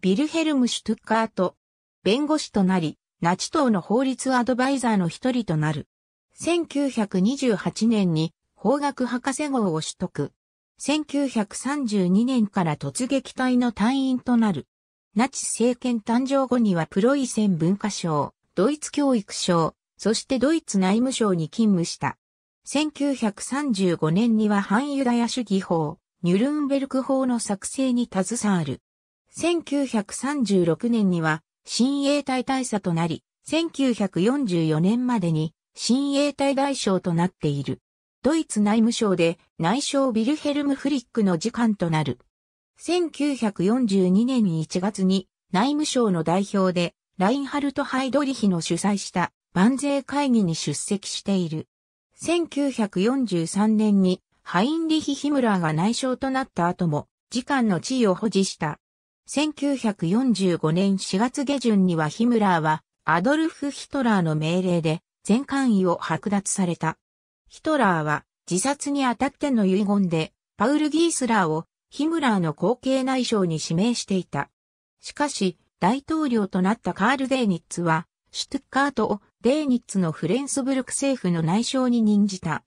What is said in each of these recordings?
ビルヘルム・シュトゥッカート、弁護士となり、ナチ党の法律アドバイザーの一人となる。1928年に法学博士号を取得。1932年から突撃隊の隊員となる。ナチ政権誕生後にはプロイセン文化省、ドイツ教育省、そしてドイツ内務省に勤務した。1935年には反ユダヤ主義法、ニュルンベルク法の作成に携わる。1936年には新英隊大佐となり、1944年までに新英隊大将となっている。ドイツ内務省で内相ビルヘルム・フリックの次官となる。1942年1月に内務省の代表でラインハルト・ハイドリヒの主催した万税会議に出席している。1943年にハインリヒ・ヒムラーが内相となった後も次官の地位を保持した。1945年4月下旬にはヒムラーはアドルフ・ヒトラーの命令で全官位を剥奪された。ヒトラーは自殺にあたっての遺言でパウル・ギースラーをヒムラーの後継内相に指名していた。しかし、大統領となったカール・デーニッツは、シュトゥッカートをデーニッツのフレンスブルク政府の内相に任じた。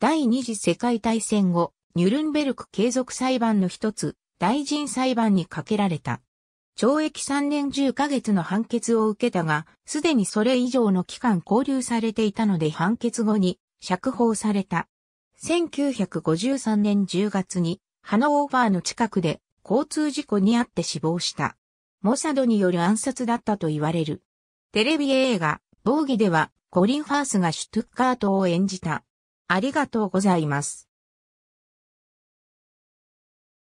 第二次世界大戦後、ニュルンベルク継続裁判の一つ、大臣裁判にかけられた。懲役3年10ヶ月の判決を受けたが、すでにそれ以上の期間拘留されていたので判決後に釈放された。1953年10月にハノーバーの近くで交通事故に遭って死亡した。モサドによる暗殺だったと言われる。テレビ映画、防御ではコリン・ファースがシュトゥッカートを演じた。ありがとうございます。